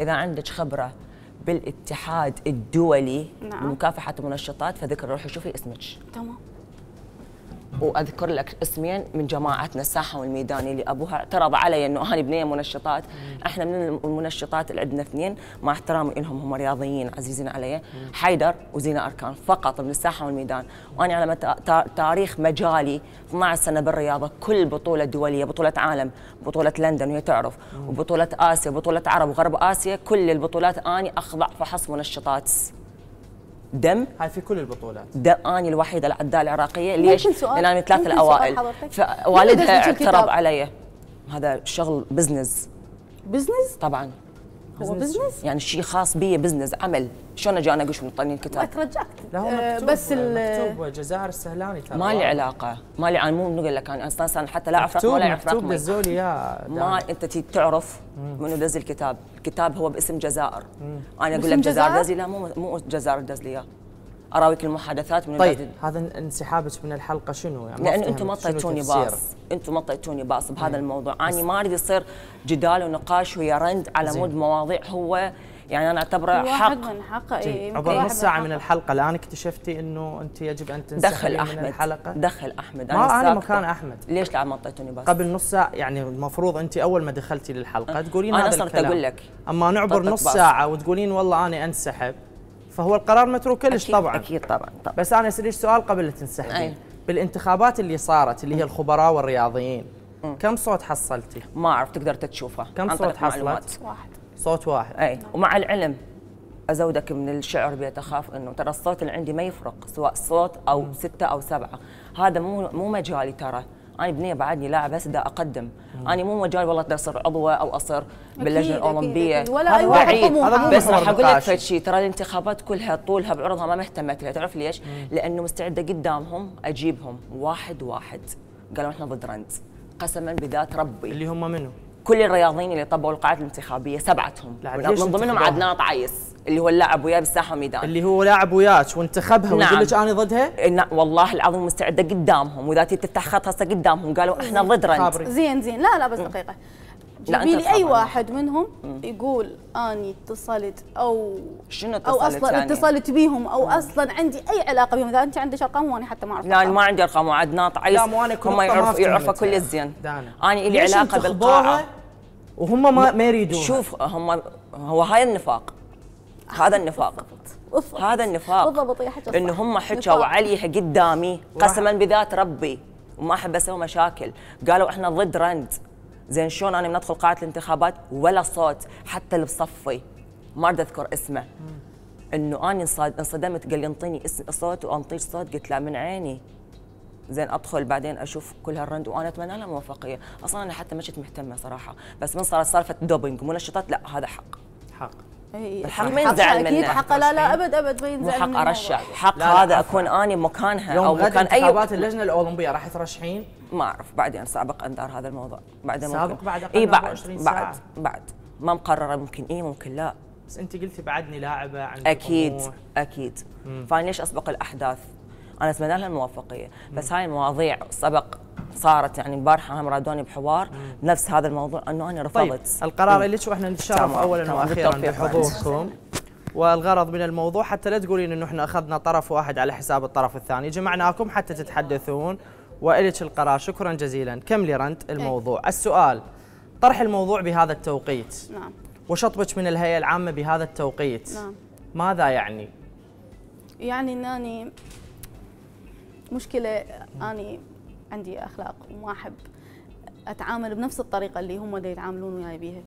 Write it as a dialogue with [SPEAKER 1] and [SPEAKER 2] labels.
[SPEAKER 1] إذا عندك خبرة بالاتحاد الدولي نعم. لمكافحة المنشطات فذكر روحي شوفي اسمك تمام واذكر لك اسمين من جماعتنا الساحه والميداني اللي ابوها اعترض علي انه انا بنيه منشطات احنا من المنشطات اللي عندنا اثنين مع احترامي لهم هم رياضيين عزيزين علي حيدر وزينه اركان فقط من الساحه والميدان وانا على تاريخ مجالي 12 سنه بالرياضه كل بطوله دوليه بطوله عالم بطوله لندن وهي تعرف وبطوله اسيا وبطوله عرب وغرب اسيا كل البطولات اني اخضع فحص منشطات دم هاي في كل البطولات ده انا الوحيده العداء العراقيه ليش؟ لان انا ثلاث الاوائل فوالدها اعترض علي هذا شغل بزنس بزنس؟ طبعا
[SPEAKER 2] هو بزنس
[SPEAKER 1] يعني شيء خاص بي بزنس عمل شلون اجي انا اقول شنو طالعين الكتاب؟ ترجعت لا هو آه، مكتوب بس مكتوب جزائر السهلاني ترى ما لي علاقه ما لي انا مو نقول لك انا اساسا حتى لا اعرف رقمه ولا اعرف رقمه مكتوب دزولي يا ما انت تعرف منو دز الكتاب، الكتاب هو باسم جزائر انا اقول لك جزائر دزلي لا مو مو جزائر دز اياه اراويك المحادثات من طيب هذا انسحابك من الحلقه شنو يعني لان انتم ما طيتوني باص انتم ما طيتوني باص بهذا طيب. الموضوع انا ما اريد يصير جدال ونقاش ويا رند على مود مواضيع هو يعني انا اعتبره حق من حقه اي عبر نص ساعه من الحلقه الان اكتشفتي انه انت يجب ان تنسحبي دخل احمد من الحلقه دخل احمد انا ما انا مكان احمد ليش لا ما اعطيتوني بس قبل نص ساعه يعني المفروض انت اول ما دخلتي للحلقه تقولين أنا هذا الكلام انا صرت اقول لك اما نعبر طيب، نص طيب، باص. ساعه وتقولين والله انا انسحب فهو القرار متروك كلش طبعا اكيد طبعا, طبعا. بس انا اسالك سؤال قبل لا تنسحبي أيه. بالانتخابات اللي صارت اللي هي الخبراء والرياضيين مم. كم صوت حصلتي؟ ما اعرف تقدر تشوفه كم صوت حصلت؟ واحد صوت واحد اي ومع العلم ازودك من الشعر بيت اخاف انه ترى الصوت اللي عندي ما يفرق سواء صوت او مم. سته او سبعه هذا مو مو مجالي ترى انا بنيه بعدني لاعب هسه بدي اقدم انا مو مجال والله اصير عضوه او اصير باللجنه الاولمبيه ولا اي واحد بس راح اقول لك شيء ترى الانتخابات كلها طولها بعرضها ما مهتمت لها تعرف ليش؟ لانه مستعده قدامهم اجيبهم واحد واحد قالوا احنا ضد رند قسما بذات ربي اللي هم منو؟ كل الرياضيين اللي طبقوا القاعات الانتخابيه سبعتهم من ضمنهم عدنان طعيس اللي هو اللاعب وياه بالساحه ميدان اللي هو لاعب وياك وانتخبها نعم. ويقول لك انا ضدها؟ نعم والله العظيم مستعده قدامهم واذا تفتح خط هسه قدامهم قالوا احنا ضد رنت زين زين لا لا بس دقيقه جيبي لي اي واحد منهم يقول اني اتصلت او شنو اتصلت او اصلا يعني؟ اتصلت بيهم او مم. اصلا عندي اي علاقه بهم اذا انت عندك ارقام وانا حتى ما اعرف لا انا ما عندي ارقام وعد ناطع لا مو انا هم يعرف يعرفوا كل الزين انا لي علاقه بالقاعه وهم ما ما يريدون شوف هم هو هاي النفاق هذا النفاق هذا النفاق بالضبط يا ان هم حكوا عليها قدامي قسما بذات ربي وما احب اسوي مشاكل قالوا احنا ضد رند زين شلون انا بندخل قاعه الانتخابات ولا صوت حتى اللي بصفي ما اريد اذكر اسمه انه انا انصدمت قال لي انطيني صوت وانطيك صوت قلت له من عيني زين ادخل بعدين اشوف كل هالرند وانا اتمنى لها موفقيه اصلا انا حتى ما كنت مهتمه صراحه بس من صارت سالفه دوبينج منشطات لا هذا حق حق الحق إيه، إيه، ما ينزعل منه اكيد حق لا لا ابد ابد ما ينزعل حق ارشح حق هذا اكون اني مكانها او مكان اي انتخابات اللجنه الاولمبيه راح ترشحين ما اعرف بعدين سابق انذار هذا الموضوع بعدين سابق بعد اي بعد بعد بعد ما مقرره ممكن اي ممكن لا بس انت قلتي بعدني لاعبه عندي اكيد طموح. اكيد فانا ليش اسبق الاحداث انا اتمنى لها الموافقيه بس هاي المواضيع سبق صارت يعني امبارحه هم رادوني بحوار نفس هذا الموضوع انه انا طيب، رفضت طيب القرار إيه. شو واحنا نتشرف اولا واخيرا بحضوركم والغرض من الموضوع حتى لا تقولين انه احنا اخذنا طرف واحد على حساب الطرف الثاني جمعناكم حتى تتحدثون والك القرار شكرا جزيلا لي رند إيه. الموضوع السؤال طرح الموضوع بهذا التوقيت نعم وشطبك من الهيئه العامه بهذا التوقيت نعم ماذا يعني يعني اني مشكله اني عندي اخلاق وما احب اتعامل بنفس الطريقه اللي هم اللي يتعاملون وياي بيها